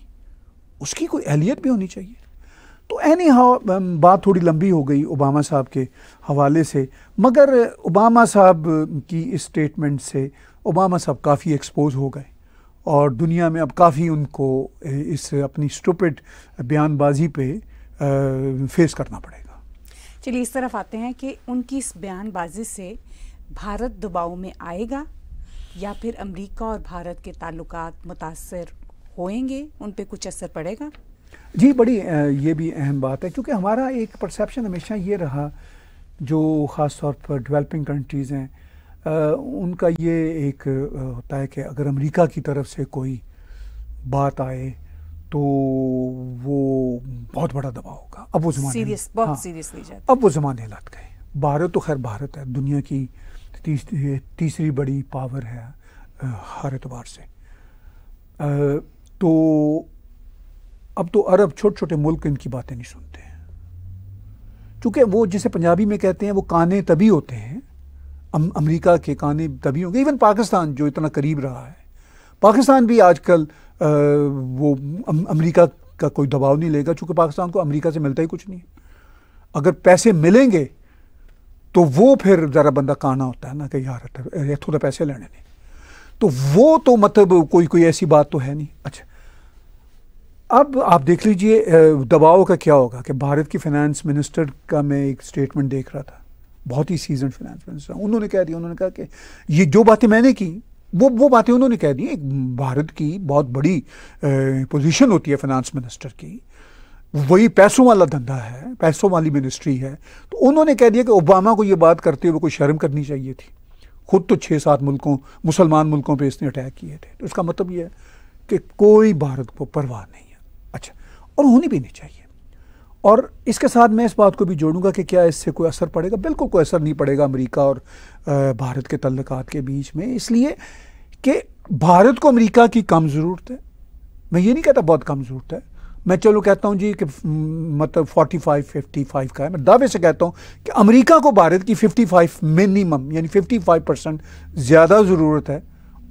उसकी कोई एहलियत भी होनी चाहिए तो एनी हाउ um, बात थोड़ी लंबी हो गई ओबामा साहब के हवाले से मगर ओबामा साहब की इस स्टेटमेंट से ओबामा साहब काफ़ी एक्सपोज हो गए और दुनिया में अब काफ़ी उनको इस अपनी स्टूपिड बयानबाजी पे फेस uh, करना पड़ेगा चलिए इस तरफ आते हैं कि उनकी इस बयानबाजी से भारत दबाव में आएगा या फिर अमेरिका और भारत के ताल्लुक मुतासर होएंगे उन पर कुछ असर पड़ेगा जी बड़ी ये भी अहम बात है क्योंकि हमारा एक परसेप्शन हमेशा ये रहा जो ख़ास तौर पर डेवलपिंग कंट्रीज़ हैं उनका ये एक होता है कि अगर अमेरिका की तरफ से कोई बात आए तो वो बहुत बड़ा दबाव होगा अब वो जमाने सीरियस बहुत हाँ, सीरियसली अब वो जमाने लग गए भारत तो खैर भारत है दुनिया की तीस, तीसरी बड़ी पावर है हर एतबार से आ, तो अब तो अरब छोटे छोटे मुल्क इनकी बातें नहीं सुनते हैं चूँकि वो जिसे पंजाबी में कहते हैं वो काने तभी होते हैं अम, अमरीका के काने तभी होंगे इवन पाकिस्तान जो इतना करीब रहा है पाकिस्तान भी आजकल वो अमेरिका का कोई दबाव नहीं लेगा चूंकि पाकिस्तान को अमेरिका से मिलता ही कुछ नहीं अगर पैसे मिलेंगे तो वो फिर ज़रा बंदा काना होता है ना कि यार इतों तो पैसे लेने नहीं तो वो तो मतलब कोई कोई ऐसी बात तो है नहीं अच्छा अब आप देख लीजिए दबाव का क्या होगा कि भारत की फाइनेंस मिनिस्टर का मैं एक स्टेटमेंट देख रहा था बहुत ही सीजन फाइनेंस मिनिस्टर उन्होंने कह दिया उन्होंने कहा कि ये जो बातें मैंने की वो वो बातें उन्होंने कह दी एक भारत की बहुत बड़ी पोजीशन होती है फाइनेंस मिनिस्टर की वही पैसों वाला धंधा है पैसों वाली मिनिस्ट्री है तो उन्होंने कह दिया कि ओबामा को ये बात करते हुए कोई शर्म करनी चाहिए थी खुद तो छः सात मुल्कों मुसलमान मुल्कों पे इसने अटैक किए थे तो इसका मतलब ये है कि कोई भारत को परवाह नहीं है अच्छा और होनी भी नहीं चाहिए और इसके साथ मैं इस बात को भी जोड़ूंगा कि क्या इससे कोई असर पड़ेगा बिल्कुल कोई असर नहीं पड़ेगा अमेरिका और भारत के तल्लक के बीच में इसलिए कि भारत को अमेरिका की कम ज़रूरत है मैं ये नहीं कहता बहुत कम ज़रूरत है मैं चलो कहता हूँ जी कि मतलब 45 55 का है मैं दावे से कहता हूँ कि अमेरिका को भारत की 55 मिनिमम यानी 55 परसेंट ज़्यादा ज़रूरत है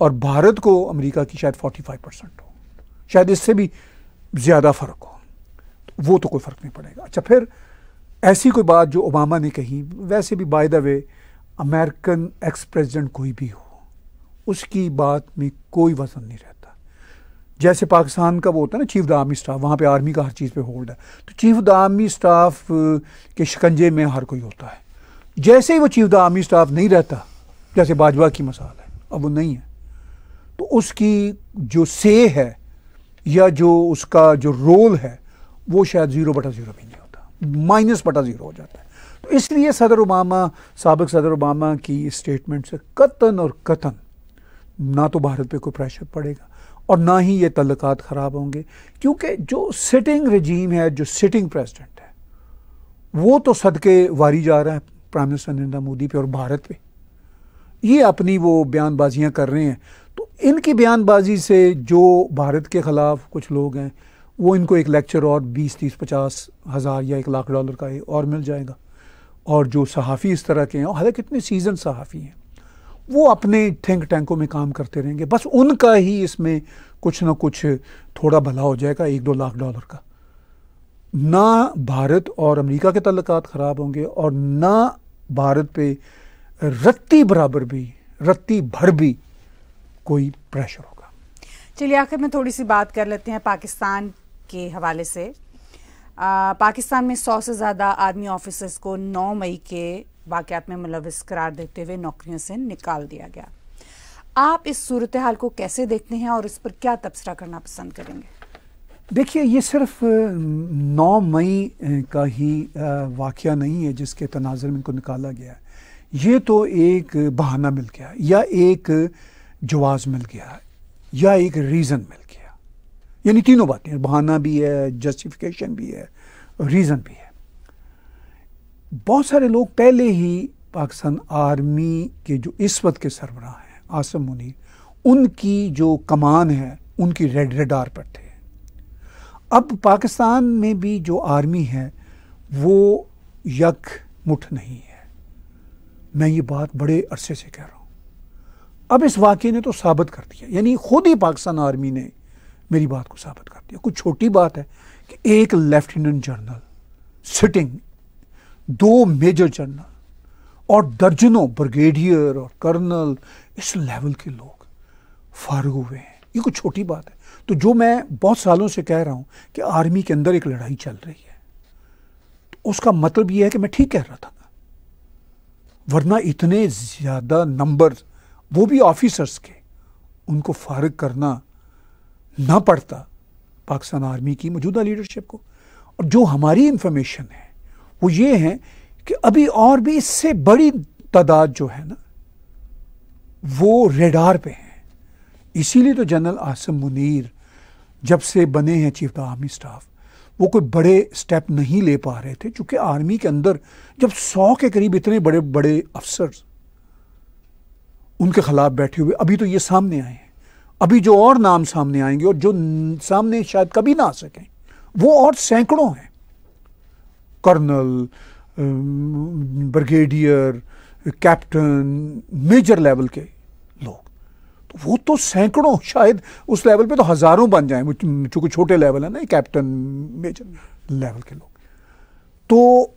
और भारत को अमेरिका की शायद 45 परसेंट हो शायद इससे भी ज़्यादा फ़र्क हो वो तो कोई फ़र्क नहीं पड़ेगा अच्छा फिर ऐसी कोई बात जो ओबामा ने कही वैसे भी by the way American ex president कोई भी हो उसकी बात में कोई वजन नहीं रहता जैसे पाकिस्तान का वो होता है ना चीफ द आर्मी स्टाफ वहाँ पे आर्मी का हर चीज़ पे होल्ड है तो चीफ द आर्मी स्टाफ के शिकंजे में हर कोई होता है जैसे ही वो चीफ द आर्मी स्टाफ नहीं रहता जैसे बाजवा की मसाल है अब वो नहीं है तो उसकी जो से है या जो उसका जो रोल है वो शायद ज़ीरो बटा ज़ीरो भी नहीं होता माइनस बटा ज़ीरो हो जाता है तो इसलिए सदर ओबामा सबक सदर ओबामा की स्टेटमेंट से कतन और कतन ना तो भारत पे कोई प्रेशर पड़ेगा और ना ही ये तल्लक ख़राब होंगे क्योंकि जो सिटिंग रजीम है जो सिटिंग प्रेसिडेंट है वो तो सदके वारी जा रहा है प्राइम मिनिस्टर नरेंद्र मोदी पे और भारत पे ये अपनी वो बयानबाजियाँ कर रहे हैं तो इनकी बयानबाजी से जो भारत के ख़िलाफ़ कुछ लोग हैं वो इनको एक लेक्चर और बीस तीस पचास हज़ार या एक लाख डॉलर का और मिल जाएगा और जो सहाफ़ी इस तरह के हैं और हालांकि इतने सीजन सहाफ़ी हैं वो अपने थिंक टैंकों में काम करते रहेंगे बस उनका ही इसमें कुछ ना कुछ थोड़ा भला हो जाएगा एक दो लाख डॉलर का ना भारत और अमेरिका के तल्लक ख़राब होंगे और ना भारत पे रत्ती बराबर भी रत्ती भर भी कोई प्रेशर होगा चलिए आखिर में थोड़ी सी बात कर लेते हैं पाकिस्तान के हवाले से आ, पाकिस्तान में सौ से ज़्यादा आर्मी ऑफिसर्स को नौ मई के वाक़ात में मुलविस करार देते हुए नौकरियों से निकाल दिया गया आप इस सूरत हाल को कैसे देखते हैं और इस पर क्या तबसरा करना पसंद करेंगे देखिए ये सिर्फ नौ मई का ही वाक़ नहीं है जिसके तनाजर में इनको निकाला गया है ये तो एक बहाना मिल गया या एक जवाब मिल गया या एक रीज़न मिल गया यानी तीनों बातें बहाना भी है जस्टिफिकेशन भी है रीज़न भी है बहुत सारे लोग पहले ही पाकिस्तान आर्मी के जो इस वक्त के सरबराह हैं आसम मुनीर उनकी जो कमान है उनकी रेड रेडार पर थे अब पाकिस्तान में भी जो आर्मी है वो यक मुठ नहीं है मैं ये बात बड़े अरसे से कह रहा हूँ अब इस वाक्य ने तो साबित कर दिया यानी खुद ही पाकिस्तान आर्मी ने मेरी बात को साबित करती है कुछ छोटी बात है कि एक लेफ्टिनेंट जनरल सिटिंग दो मेजर जनरल और दर्जनों ब्रिगेडियर और कर्नल इस लेवल के लोग फारग हुए हैं ये कुछ छोटी बात है तो जो मैं बहुत सालों से कह रहा हूँ कि आर्मी के अंदर एक लड़ाई चल रही है तो उसका मतलब ये है कि मैं ठीक कह रहा था वरना इतने ज़्यादा नंबर वो भी ऑफिसर्स के उनको फारग करना ना पड़ता पाकिस्तान आर्मी की मौजूदा लीडरशिप को और जो हमारी इंफॉर्मेशन है वो ये है कि अभी और भी इससे बड़ी तादाद जो है ना वो रेडार पे हैं इसीलिए तो जनरल आसम मुनीर जब से बने हैं चीफ द आर्मी स्टाफ वो कोई बड़े स्टेप नहीं ले पा रहे थे क्योंकि आर्मी के अंदर जब सौ के करीब इतने बड़े बड़े अफसर उनके खिलाफ बैठे हुए अभी तो ये सामने आए हैं अभी जो और नाम सामने आएंगे और जो सामने शायद कभी ना आ सकें वो और सैकड़ों हैं colonel brigadier captain major level के लोग तो वो तो सैकड़ों शायद उस लेवल पे तो हज़ारों बन जाएं चूंकि छोटे लेवल है ना कैप्टन मेजर लेवल के लोग तो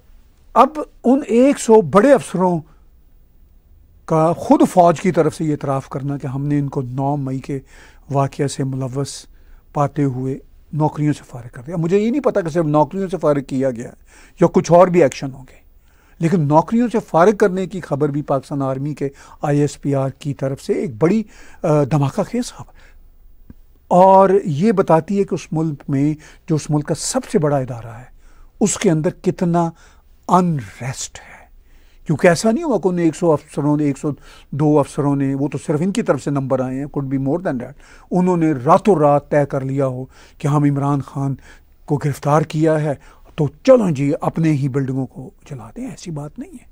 अब उन 100 बड़े अफसरों का ख़ुद फ़ौज की तरफ से ये इतराफ़ करना कि हमने इनको नौ मई के वाक़े से मुलवस पाते हुए नौकरियों से फ़ारग कर दिया मुझे ये नहीं पता कि सिर्फ नौकरियों से फ़ारग किया गया या कुछ और भी एक्शन होंगे लेकिन नौकरियों से फ़ारग करने की खबर भी पाकिस्तान आर्मी के आईएसपीआर की तरफ से एक बड़ी धमाका खेज खबर और ये बताती है कि उस मुल्क में जो उस मुल्क का सबसे बड़ा इदारा है उसके अंदर कितना अनरेस्ट है क्योंकि ऐसा नहीं हुआ कि एक सौ अफसरों ने एक सौ दो अफसरों ने वो तो सिर्फ इनकी तरफ से नंबर आए हैं could be more than that उन्होंने रातों रात तय कर लिया हो कि हम हाँ, इमरान खान को गिरफ्तार किया है तो चलो जी अपने ही बिल्डिंगों को जला दें ऐसी बात नहीं है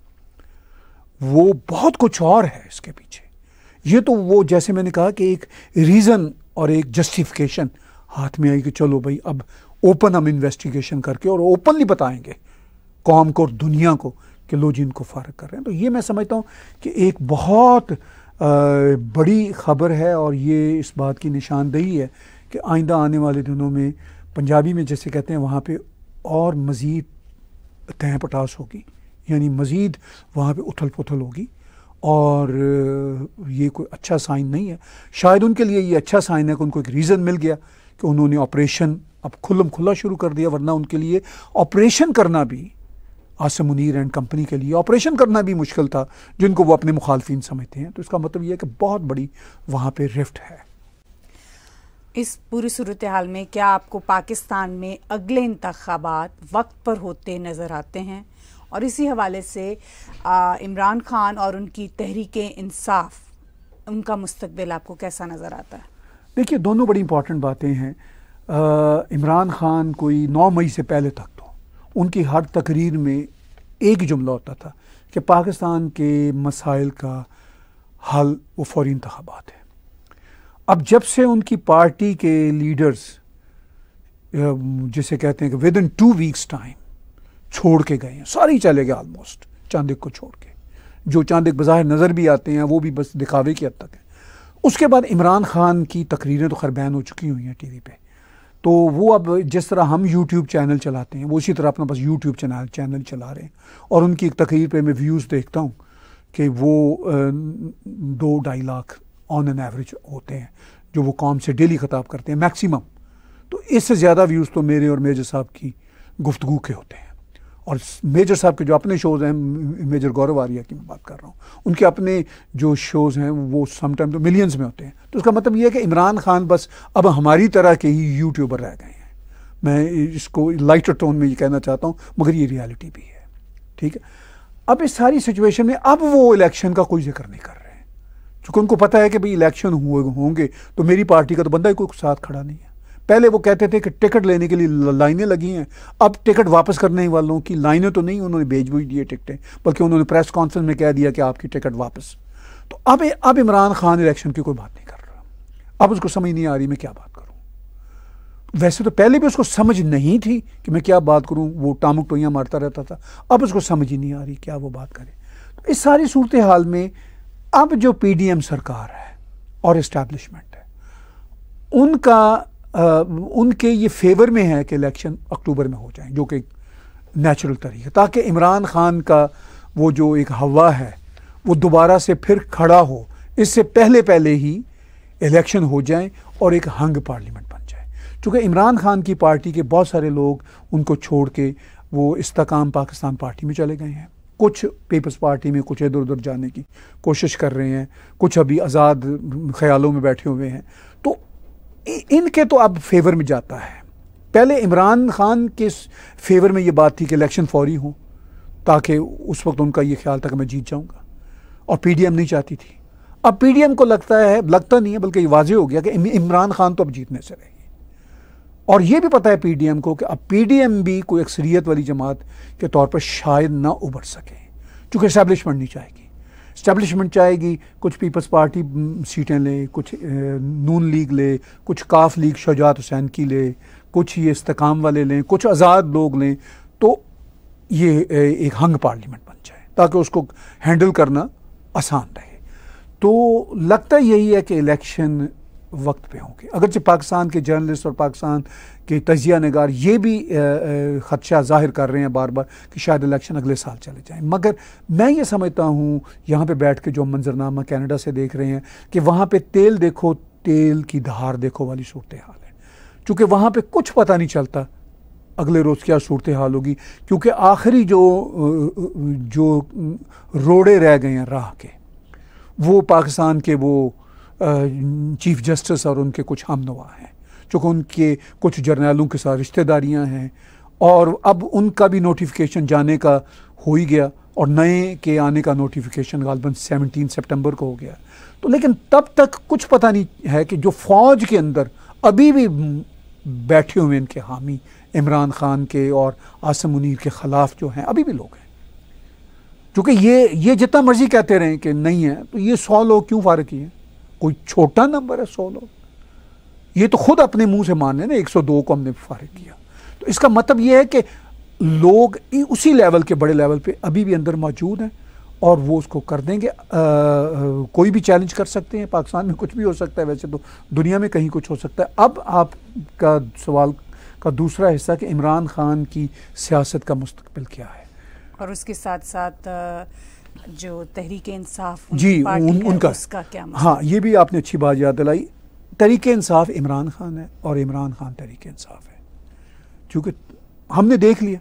वो बहुत कुछ और है इसके पीछे ये तो वो जैसे मैंने कहा कि एक रीज़न और एक जस्टिफिकेशन हाथ में आई कि चलो भाई अब ओपन हम इन्वेस्टिगेशन करके और ओपनली बताएंगे कौम को और दुनिया को कि लो जी इनको फारग कर रहे हैं तो ये मैं समझता हूँ कि एक बहुत आ, बड़ी खबर है और ये इस बात की निशानदेही है कि आइंदा आने वाले दिनों में पंजाबी में जैसे कहते हैं वहाँ पर और मज़ीद तह पटास होगी यानी मज़ीद वहाँ पर उथल पुथल होगी और ये कोई अच्छा साइन नहीं है शायद उनके लिए ये अच्छा साइन है कि उनको एक रीज़न मिल गया कि उन्होंने ऑपरेशन अब खुलम खुला शुरू कर दिया वरना उनके लिए ऑपरेशन करना भी आसम मुनीर एंड कंपनी के लिए ऑपरेशन करना भी मुश्किल था जिनको वो अपने मुखालफी समझते हैं तो इसका मतलब यह है कि बहुत बड़ी वहाँ पर रिफ्ट है इस पूरी सूरत हाल में क्या आपको पाकिस्तान में अगले इंतबात वक्त पर होते नज़र आते हैं और इसी हवाले से इमरान खान और उनकी तहरीक इंसाफ उनका मुस्तबिल आपको कैसा नज़र आता है देखिए दोनों बड़ी इंपॉर्टेंट बातें हैं इमरान खान कोई नौ मई से पहले तक उनकी हर तकरीर में एक जुमला होता था कि पाकिस्तान के मसाइल का हल वो फौरी इंतबात है अब जब से उनकी पार्टी के लीडर्स जिसे कहते हैं कि within two weeks time छोड़ के गए हैं सारे ही चले गए ऑलमोस्ट चांदिक को छोड़ के जो चांदिक बाहर नज़र भी आते हैं वो भी बस दिखावे की हद तक है उसके बाद इमरान खान की तकरीरें तो खैर बैन हो चुकी हुई हैं टी वी पर तो वो अब जिस तरह हम यूट्यूब चैनल चलाते हैं वो उसी तरह अपना बस यूट्यूब चैनल चैनल चला रहे हैं और उनकी एक तकरीर पर मैं व्यूज़ देखता हूँ कि वो दो ढाई लाख ऑन एन एवरेज होते हैं जो वो काम से डेली ख़ताब करते हैं मैक्सिमम तो इससे ज़्यादा व्यूज़ तो मेरे और मेजर साहब की गुफ्तु के होते हैं और मेजर साहब के जो अपने शोज़ हैं मेजर गौरव आर्या की मैं बात कर रहा हूँ उनके अपने जो शोज़ हैं वो समटाइम तो मिलियंस में होते हैं तो उसका मतलब ये है कि इमरान खान बस अब हमारी तरह के ही यूट्यूबर रह गए हैं मैं इसको लाइटर टोन में ये कहना चाहता हूँ मगर ये रियलिटी भी है ठीक है अब इस सारी सिचुएशन में अब वो इलेक्शन का कोई जिक्र नहीं कर रहे हैं चूंकि उनको पता है कि भाई इलेक्शन हुए होंगे तो मेरी पार्टी का तो बंदा ही कोई साथ खड़ा नहीं है पहले वो कहते थे कि टिकट लेने के लिए लाइनें लगी हैं अब टिकट वापस करने वालों की लाइनें तो नहीं उन्होंने भेज भी दिए टिकटें बल्कि उन्होंने प्रेस कॉन्फ्रेंस में कह दिया कि आपकी टिकट वापस तो अब अब इमरान खान इलेक्शन की कोई बात नहीं कर रहा अब उसको समझ नहीं आ रही मैं क्या बात करूँ वैसे तो पहले भी उसको समझ नहीं थी कि मैं क्या बात करूँ वो टामुक टोइयाँ मारता रहता था अब उसको समझ ही नहीं आ रही क्या वो बात करे तो इस सारी सूरत हाल में अब जो पी डी एम सरकार है और इस्टेब्लिशमेंट है उनका उनके ये फेवर में है कि इलेक्शन अक्टूबर में हो जाए जो कि नेचुरल तरीका ताकि इमरान खान का वो जो एक हवा है वो दोबारा से फिर खड़ा हो इससे पहले पहले ही इलेक्शन हो जाए और एक हंग पार्लियामेंट बन जाए चूँकि इमरान खान की पार्टी के बहुत सारे लोग उनको छोड़ के वो इस्तकाम पाकिस्तान पार्टी में चले गए हैं कुछ पीपल्स पार्टी में कुछ इधर उधर जाने की कोशिश कर रहे हैं कुछ अभी आज़ाद ख्यालों में बैठे हुए हैं इनके तो अब फेवर में जाता है पहले इमरान खान के फेवर में ये बात थी कि इलेक्शन फौरी हो ताकि उस वक्त उनका ये ख्याल था कि मैं जीत जाऊंगा और पी नहीं चाहती थी अब पी को लगता है लगता नहीं है बल्कि ये वाजह हो गया कि इमरान खान तो अब जीतने से रहे और ये भी पता है पी को कि अब पी भी कोई अक्सरियत वाली जमात के तौर पर शायद ना उभर सके चूंकि इस्टेब्लिशमेंट नहीं चाहेगी इस्टेबलिशमेंट चाहेगी कुछ पीपल्स पार्टी सीटें ले कुछ नून लीग ले कुछ काफ लीग शजात हुसैन की ले कुछ ये इस्तकाम वाले लें कुछ आज़ाद लोग लें तो ये एक हंग पार्लियामेंट बन जाए ताकि उसको हैंडल करना आसान रहे तो लगता यही है कि इलेक्शन वक्त पे होंगे अगरचे पाकिस्तान के जर्नलिस्ट और पाकिस्तान के तजिया नगार ये भी ख़दशा जाहिर कर रहे हैं बार बार कि शायद इलेक्शन अगले साल चले जाएं। मगर मैं ये समझता हूँ यहाँ पे बैठ के जो मंजरनामा कनाडा से देख रहे हैं कि वहाँ पे तेल देखो तेल की धार देखो वाली सूरत हाल है चूँकि वहाँ पर कुछ पता नहीं चलता अगले रोज़ क्या सूरत हाल होगी क्योंकि आखिरी जो जो रोड़े रह गए हैं राह के वो पाकिस्तान के वो चीफ जस्टिस और उनके कुछ हमनवा हैं चूँकि उनके कुछ जर्नैलों के साथ रिश्तेदारियाँ हैं और अब उनका भी नोटिफिकेशन जाने का हो ही गया और नए के आने का नोटिफिकेशन गालबन 17 सितंबर को हो गया तो लेकिन तब तक कुछ पता नहीं है कि जो फौज के अंदर अभी भी बैठे हुए इनके हामी इमरान खान के और आसम मुनीर के ख़िलाफ़ जो हैं अभी भी लोग हैं क्योंकि ये ये जितना मर्ज़ी कहते रहें कि नहीं है तो ये सौ लोग क्यों ही हैं कोई छोटा नंबर है सौ लोग ये तो खुद अपने मुंह से माने ना दो को हमने फारिग किया तो इसका मतलब ये है कि लोग उसी लेवल के बड़े लेवल पे अभी भी अंदर मौजूद हैं और वो उसको कर देंगे आ, कोई भी चैलेंज कर सकते हैं पाकिस्तान में कुछ भी हो सकता है वैसे तो दुनिया में कहीं कुछ हो सकता है अब आपका सवाल का दूसरा हिस्सा कि इमरान खान की सियासत का मुस्तबिल क्या है और उसके साथ साथ जो तहरीक इंसाफ जी उन, उनका उसका क्या हाँ ये भी आपने अच्छी बात याद दिलाई तहरीक इंसाफ इमरान खान है और इमरान खान तहरीक इंसाफ है क्योंकि हमने देख लिया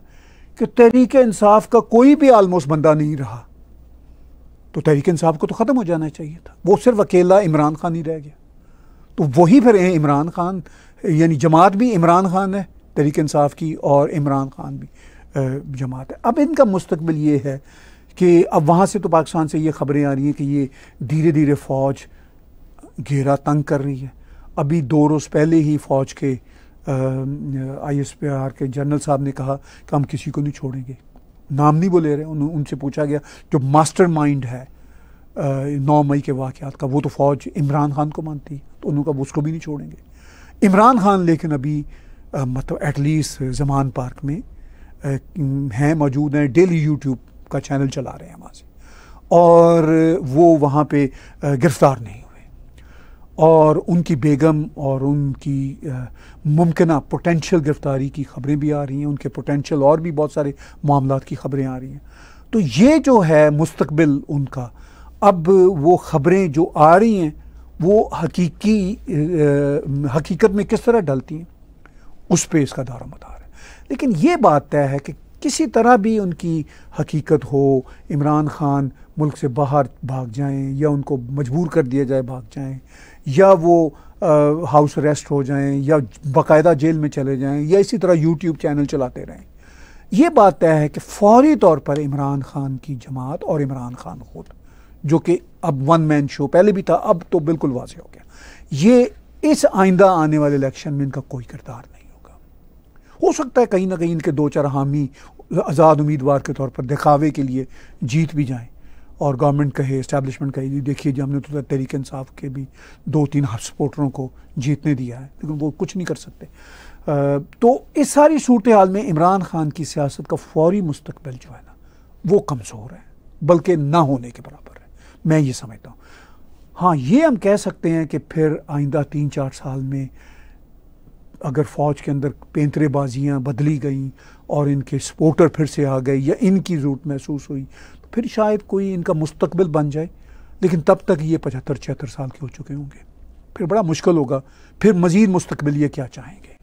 कि तहरीक इंसाफ का कोई भी आलमोस्ट बंदा नहीं रहा तो तहरीक इंसाफ को तो ख़त्म हो जाना चाहिए था वो सिर्फ अकेला इमरान खान ही रह गया तो वही फिर हैं इमरान खान यानी जमात भी इमरान खान है तहरीक इंसाफ की और इमरान खान भी जमात है अब इनका मुस्तबिल ये है कि अब वहाँ से तो पाकिस्तान से ये खबरें आ रही हैं कि ये धीरे धीरे फ़ौज घेरा तंग कर रही है अभी दो रोज़ पहले ही फ़ौज के आई एस पी आर के जनरल साहब ने कहा कि हम किसी को नहीं छोड़ेंगे नाम नहीं बोले रहे उन, उनसे पूछा गया जो मास्टर माइंड है नौ मई के वाक़ात का वो तो फ़ौज इमरान खान को मानती है तो उन्होंने उसको भी नहीं छोड़ेंगे इमरान खान लेकिन अभी आ, मतलब एटलीस्ट जमान पार्क में हैं मौजूद हैं डेली यूट्यूब का चैनल चला रहे हैं वहाँ से और वो वहाँ पे गिरफ़्तार नहीं हुए और उनकी बेगम और उनकी मुमकिन पोटेंशियल गिरफ़्तारी की खबरें भी आ रही हैं उनके पोटेंशियल और भी बहुत सारे मामला की खबरें आ रही हैं तो ये जो है मुस्तबिल उनका अब वो खबरें जो आ रही हैं वो हकीकी आ, हकीकत में किस तरह ढलती हैं उस पर इसका दारा मदार है लेकिन ये बात तय है कि किसी तरह भी उनकी हकीकत हो इमरान खान मुल्क से बाहर भाग जाएं या उनको मजबूर कर दिया जाए भाग जाएं या वो हाउस अरेस्ट हो जाएं या बाकायदा जेल में चले जाएं या इसी तरह यूट्यूब चैनल चलाते रहें ये बात तय है कि फौरी तौर पर इमरान खान की जमात और इमरान खान खुद जो कि अब वन मैन शो पहले भी था अब तो बिल्कुल वाजह हो गया ये इस आइंदा आने वाले इलेक्शन में इनका कोई किरदार नहीं हो सकता है कहीं ना कहीं इनके दो चार हामी आज़ाद उम्मीदवार के तौर पर दिखावे के लिए जीत भी जाएँ और गवर्नमेंट कहे इस्टेबलिशमेंट कहे जी देखिए जी हमने तो, तो तहरीक इंसाफ के भी दो तीन सपोर्टरों को जीतने दिया है लेकिन वो कुछ नहीं कर सकते आ, तो इस सारी सूरत हाल में इमरान खान की सियासत का फौरी मुस्तबिल जो है ना वो कमज़ोर है बल्कि ना होने के बराबर है मैं ये समझता हूँ हाँ ये हम कह सकते हैं कि फिर आइंदा तीन चार साल में अगर फ़ौज के अंदर पेंतरेबाजियाँ बदली गईं और इनके सपोर्टर फिर से आ गए या इनकी ज़रूरत महसूस हुई तो फिर शायद कोई इनका मुस्तबिल बन जाए लेकिन तब तक ये पचहत्तर छिहत्तर साल के हो चुके होंगे फिर बड़ा मुश्किल होगा फिर मज़ीद मुस्तबिल ये क्या चाहेंगे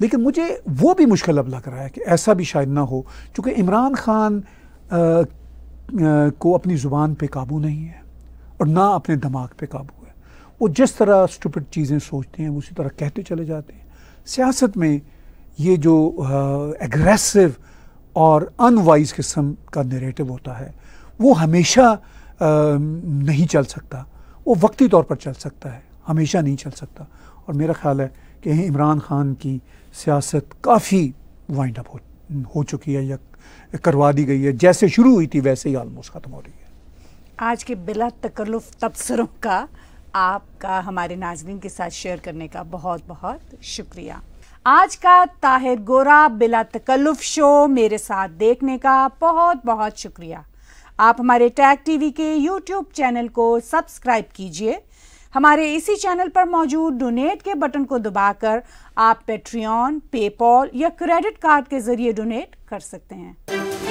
लेकिन मुझे वो भी मुश्किल अब लग रहा है कि ऐसा भी शायद ना हो चूँकि इमरान ख़ान को अपनी ज़ुबान पर काबू नहीं है और ना अपने दिमाग पर काबू है वो जिस तरह स्टूपिड चीज़ें सोचते हैं उसी तरह कहते चले जाते हैं सियासत में ये जो एग्रेसिव और अनवाइज किस्म का नरेटिव होता है वो हमेशा आ, नहीं चल सकता वो वक्ती तौर पर चल सकता है हमेशा नहीं चल सकता और मेरा ख्याल है कि इमरान खान की सियासत काफ़ी वाइंड अप हो, हो चुकी है या करवा दी गई है जैसे शुरू हुई थी वैसे ही आलमोस्ट ख़त्म हो रही है आज के बिला तकल्लुफ़ तबसरों का आपका हमारे नाजरन के साथ शेयर करने का बहुत बहुत शुक्रिया आज का ताहिर गोरा बिला तकल्लुफ शो मेरे साथ देखने का बहुत बहुत शुक्रिया आप हमारे टैग टीवी के यूट्यूब चैनल को सब्सक्राइब कीजिए हमारे इसी चैनल पर मौजूद डोनेट के बटन को दबाकर आप पेट्रियन पेपॉल या क्रेडिट कार्ड के जरिए डोनेट कर सकते हैं